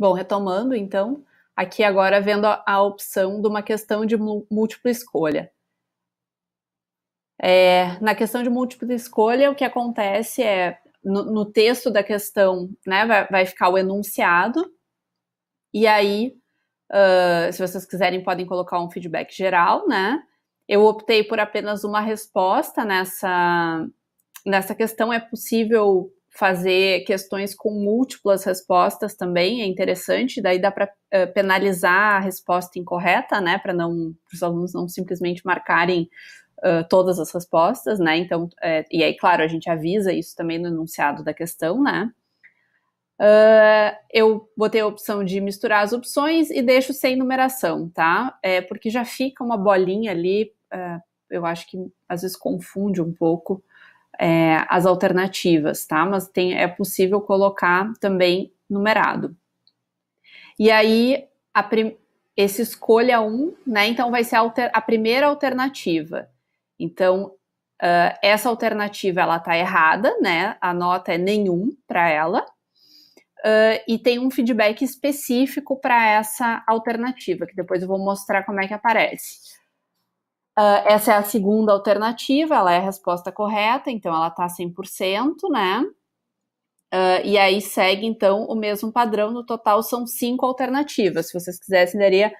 Bom, retomando então, aqui agora vendo a, a opção de uma questão de múltipla escolha. É, na questão de múltipla escolha, o que acontece é, no, no texto da questão, né, vai, vai, ficar o enunciado, e aí, uh, se vocês quiserem, podem colocar um feedback geral, né? Eu optei por apenas uma resposta nessa, nessa questão, é possível fazer questões com múltiplas respostas também é interessante, daí dá para uh, eh, penalizar a resposta incorreta, né, para não os alunos não simplesmente marcarem uh, todas as respostas, né? Então, é, e aí, claro, a gente avisa isso também no enunciado da questão, né? Uh, eu botei a opção de misturar as opções e deixo sem numeração, tá? É porque já fica uma bolinha ali, eu acho que às vezes confunde um pouco é, as alternativas, tá? Mas tem, é possível colocar também numerado. E aí, a prim, esse escolha um, né? Então, vai ser a, alter, a primeira alternativa. Então, uh, essa alternativa, ela tá errada, né? A nota é nenhum para ela. Uh, e tem um feedback específico para essa alternativa, que depois eu vou mostrar como é que aparece. Ah, essa é a segunda alternativa, ela é a resposta correta, então ela está 100%, né? Uh, e aí segue, então, o mesmo padrão. No total, são cinco alternativas. Se vocês quisessem, daria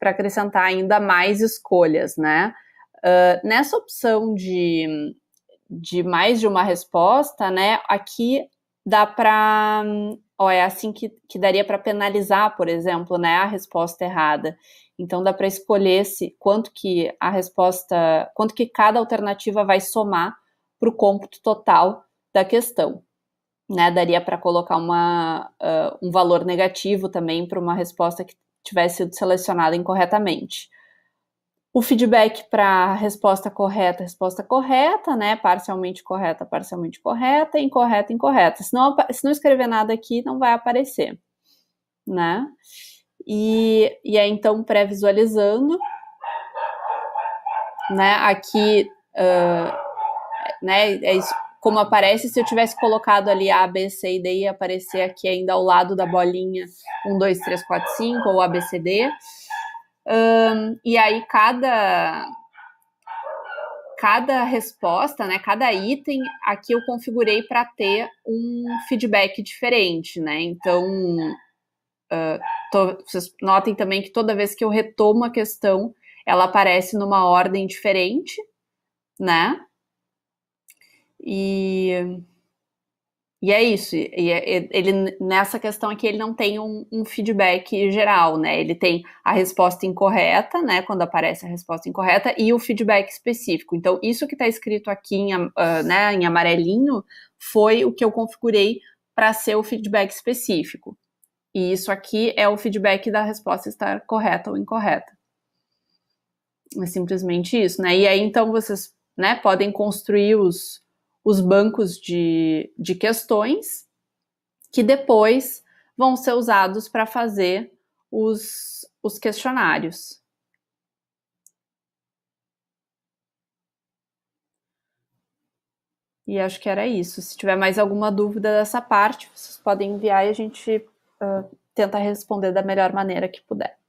para acrescentar ainda mais escolhas, né? Uh, nessa opção de, de mais de uma resposta, né? Aqui dá para hum, ó, é assim que, que daria para penalizar, por exemplo, né, a resposta errada. Então dá para escolher se quanto que a resposta, quanto que cada alternativa vai somar para o cômputo total da questão. Né, daria para colocar uma, uh, um valor negativo também para uma resposta que tivesse sido selecionada incorretamente o feedback para resposta correta, resposta correta, né? Parcialmente correta, parcialmente correta, incorreta, incorreta. Se não, se não escrever nada aqui, não vai aparecer, né? E, e aí, então, pré-visualizando, né? Aqui, uh, né? É isso, como aparece se eu tivesse colocado ali A, B, C e D, ia aparecer aqui ainda ao lado da bolinha 1, 2, 3, 4, 5 ou ABCD. B, C, D um, e aí cada cada resposta, né, cada item, aqui eu configurei para ter um feedback diferente, né? Então, uh, vocês notem também que toda vez que eu retomo a questão, ela aparece numa ordem diferente, né? E e é isso. É, e ele nessa questão aqui ele não tem um, um, feedback geral, né? Ele tem a resposta incorreta, né? Quando aparece a resposta incorreta e o feedback específico. Então isso que está escrito aqui em, uh, né, em amarelinho foi o que eu configurei para ser o feedback específico. E isso aqui é o feedback da resposta estar correta ou incorreta. É simplesmente isso, né? E aí então vocês, né? Podem construir os os bancos de, de questões que depois vão ser usados para fazer os, os questionários. E acho que era isso. Se tiver mais alguma dúvida dessa parte, vocês podem enviar e a gente uh, tenta responder da melhor maneira que puder.